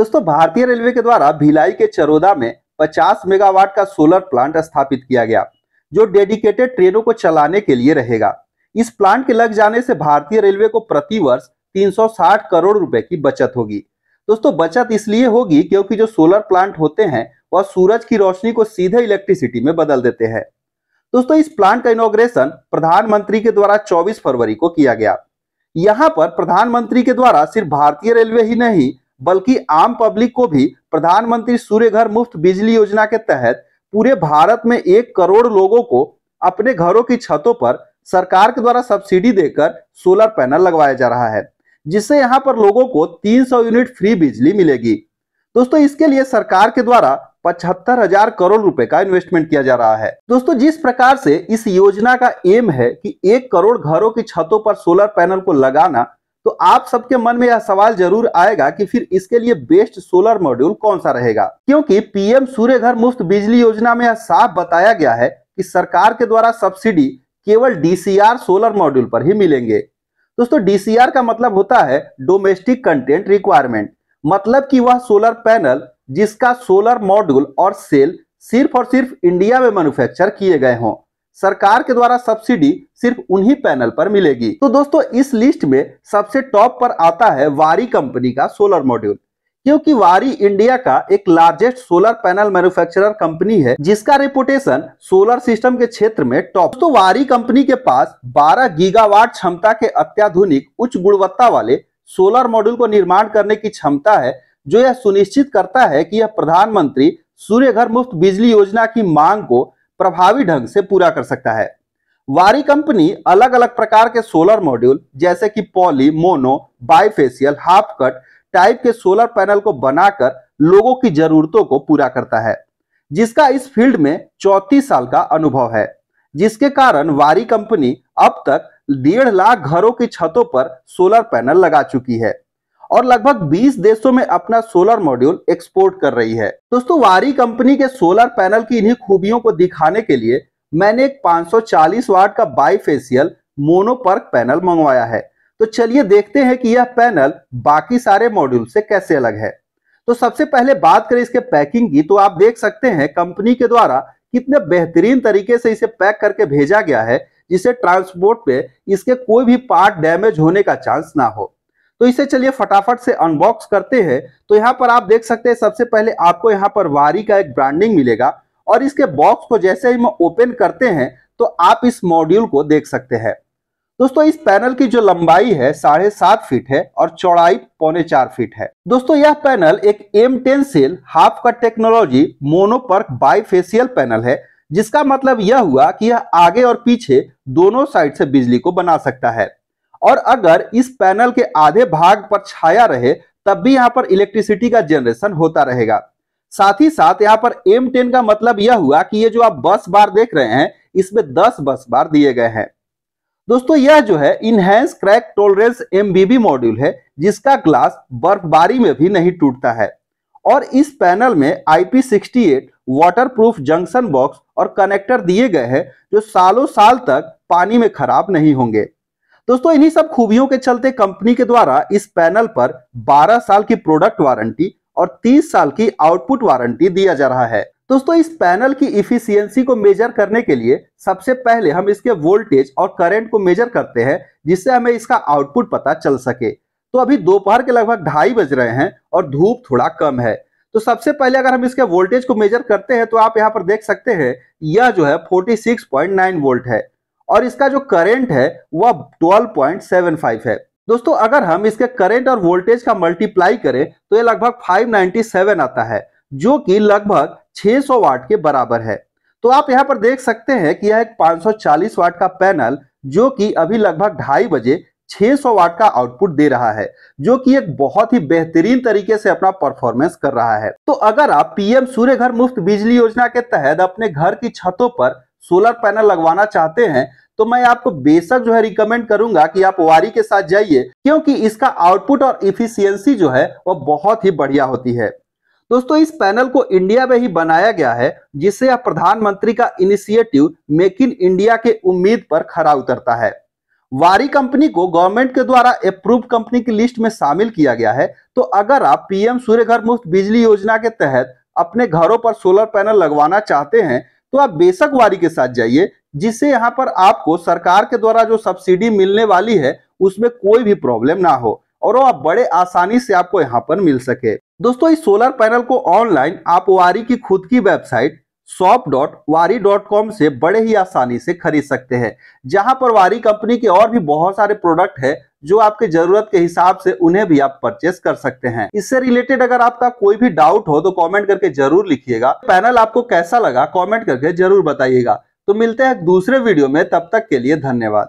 दोस्तों भारतीय रेलवे के द्वारा भिलाई के चरोदा में 50 मेगावाट का सोलर प्लांट स्थापित किया गया जो डेडिकेटेड ट्रेनों को चलाने के लिए रहेगा इस प्लांट के लग जाने से भारतीय रेलवे को प्रति वर्ष 360 करोड़ रुपए की बचत होगी दोस्तों बचत इसलिए होगी क्योंकि जो सोलर प्लांट होते हैं वह सूरज की रोशनी को सीधे इलेक्ट्रिसिटी में बदल देते हैं दोस्तों इस प्लांट का इनोग्रेशन प्रधानमंत्री के द्वारा 24 फरवरी को किया गया यहां पर प्रधानमंत्री के द्वारा सिर्फ भारतीय रेलवे ही नहीं बल्कि आम पब्लिक को भी प्रधानमंत्री सूर्य घर मुफ्त बिजली योजना के तहत पूरे भारत में एक करोड़ लोगों को अपने घरों की छतों पर सरकार के द्वारा सब्सिडी देकर सोलर पैनल लगवाया जा रहा है जिससे यहाँ पर लोगों को 300 यूनिट फ्री बिजली मिलेगी दोस्तों इसके लिए सरकार के द्वारा पचहत्तर हजार करोड़ रुपए का इन्वेस्टमेंट किया जा रहा है दोस्तों जिस प्रकार से इस योजना का एम है कि एक करोड़ घरों की छतों पर सोलर पैनल को लगाना तो आप सबके मन में यह सवाल जरूर आएगा कि फिर इसके लिए बेस्ट सोलर मॉड्यूल कौन सा रहेगा क्योंकि पीएम सूर्य घर मुफ्त बिजली योजना में यह साफ बताया गया है कि सरकार के द्वारा सब्सिडी केवल डीसीआर सोलर मॉड्यूल पर ही मिलेंगे दोस्तों डीसीआर का मतलब होता है डोमेस्टिक कंटेंट रिक्वायरमेंट मतलब की वह सोलर पैनल जिसका सोलर मॉड्यूल और सेल सिर्फ और सिर्फ इंडिया में मैनुफेक्चर किए गए हों सरकार के द्वारा सब्सिडी सिर्फ उन्हीं पैनल पर मिलेगी तो दोस्तों इस लिस्ट में सबसे टॉप पर आता है वारी कंपनी का सोलर मॉड्यूल क्योंकि वारी इंडिया का एक largest solar panel manufacturer company है जिसका रिपोर्टेशन सोलर सिस्टम के क्षेत्र में टॉप तो वारी कंपनी के पास 12 गीगावाट क्षमता के अत्याधुनिक उच्च गुणवत्ता वाले सोलर मॉड्यूल को निर्माण करने की क्षमता है जो यह सुनिश्चित करता है कि यह प्रधानमंत्री सूर्य घर मुफ्त बिजली योजना की मांग को प्रभावी ढंग से पूरा कर सकता है वारी कंपनी अलग अलग प्रकार के सोलर मॉड्यूल जैसे कि poly mono bifacial half cut type के सोलर पैनल को बनाकर लोगों की जरूरतों को पूरा करता है जिसका इस फील्ड में चौतीस साल का अनुभव है जिसके कारण वारी कंपनी अब तक डेढ़ लाख घरों की छतों पर सोलर पैनल लगा चुकी है और लगभग 20 देशों में अपना सोलर मॉड्यूल एक्सपोर्ट कर रही है दोस्तों वारी कंपनी के सोलर पैनल की इन्हीं खूबियों को दिखाने के लिए मैंने एक 540 वाट का बाईफेशियल मोनोपर्क पैनल मंगवाया है तो चलिए देखते हैं कि यह पैनल बाकी सारे मॉड्यूल से कैसे अलग है तो सबसे पहले बात करें इसके पैकिंग की तो आप देख सकते हैं कंपनी के द्वारा कितने बेहतरीन तरीके से इसे पैक करके भेजा गया है जिसे ट्रांसपोर्ट पे इसके कोई भी पार्ट डैमेज होने का चांस ना हो तो इसे चलिए फटाफट से अनबॉक्स करते हैं तो यहाँ पर आप देख सकते हैं सबसे पहले आपको यहाँ पर वारी का एक ब्रांडिंग मिलेगा और इसके बॉक्स को जैसे ही ओपन करते हैं तो आप इस मॉड्यूल को देख सकते हैं दोस्तों इस पैनल की जो लंबाई है साढ़े सात फीट है और चौड़ाई पौने चार फीट है दोस्तों यह पैनल एक एम टेन सेल हाफ का टेक्नोलॉजी मोनोपर्क बाईफेशियल पैनल है जिसका मतलब यह हुआ कि यह आगे और पीछे दोनों साइड से बिजली को बना सकता है और अगर इस पैनल के आधे भाग पर छाया रहे तब भी यहाँ पर इलेक्ट्रिसिटी का जनरेशन होता रहेगा साथ ही साथ यहाँ पर एम टेन का मतलब यह हुआ कि ये जो आप बस बार देख रहे हैं इसमें 10 बस बार दिए गए हैं दोस्तों यह जो है enhanced crack tolerance MBB module है जिसका ग्लास बर्फबारी में भी नहीं टूटता है और इस पैनल में वाटर प्रूफ जंक्शन बॉक्स और कनेक्टर दिए गए हैं जो सालों साल तक पानी में खराब नहीं होंगे दोस्तों इन्हीं सब खूबियों के चलते कंपनी के द्वारा इस पैनल पर 12 साल की प्रोडक्ट वारंटी और 30 साल की आउटपुट वारंटी दिया जा रहा है दोस्तों इस पैनल की इफिशियंसी को मेजर करने के लिए सबसे पहले हम इसके वोल्टेज और करंट को मेजर करते हैं जिससे हमें इसका आउटपुट पता चल सके तो अभी दोपहर के लगभग ढाई बज रहे हैं और धूप थोड़ा कम है तो सबसे पहले अगर हम इसके वोल्टेज को मेजर करते हैं तो आप यहाँ पर देख सकते हैं यह जो है 46.9 वोल्ट है और इसका जो करंट है वह 12.75 है दोस्तों अगर हम इसके करंट और वोल्टेज का मल्टीप्लाई करें तो ये लगभग 597 आता है जो कि लगभग 600 वाट के बराबर है तो आप यहाँ पर देख सकते हैं कि यह एक 540 वाट का पैनल जो कि अभी लगभग ढाई बजे 600 वाट का आउटपुट दे रहा है जो कि एक बहुत ही बेहतरीन तरीके से अपना परफॉर्मेंस कर रहा है तो अगर आप पीएम सूर्य घर मुफ्त बिजली योजना के तहत अपने घर की छतों पर सोलर पैनल लगवाना चाहते हैं तो मैं आपको बेशक जो है रिकमेंड करूंगा कि आप वारी के साथ जाइए क्योंकि इसका आउटपुट और इफिशियंसी जो है वह बहुत ही बढ़िया होती है दोस्तों इस पैनल को इंडिया में ही बनाया गया है जिससे यह प्रधानमंत्री का इनिशिएटिव मेक इन इंडिया के उम्मीद पर खरा उतरता है वारी कंपनी को गवर्नमेंट के द्वारा अप्रूव कंपनी की लिस्ट में शामिल किया गया है तो अगर आप पीएम सूर्य घर मुफ्त बिजली योजना के तहत अपने घरों पर सोलर पैनल लगवाना चाहते हैं तो आप बेसक वारी के साथ जाइए जिससे यहाँ पर आपको सरकार के द्वारा जो सब्सिडी मिलने वाली है उसमें कोई भी प्रॉब्लम ना हो और वो आप बड़े आसानी से आपको यहाँ पर मिल सके दोस्तों इस सोलर पैनल को ऑनलाइन आप वारी की खुद की website shop dot Waaree dot com से बड़े ही आसानी से खरीद सकते हैं जहां पर वारी कंपनी के और भी बहुत सारे प्रोडक्ट है जो आपके जरूरत के हिसाब से उन्हें भी आप परचेस कर सकते हैं इससे रिलेटेड अगर आपका कोई भी डाउट हो तो कमेंट करके जरूर लिखिएगा पैनल आपको कैसा लगा कमेंट करके जरूर बताइएगा तो मिलते हैं दूसरे वीडियो में तब तक के लिए धन्यवाद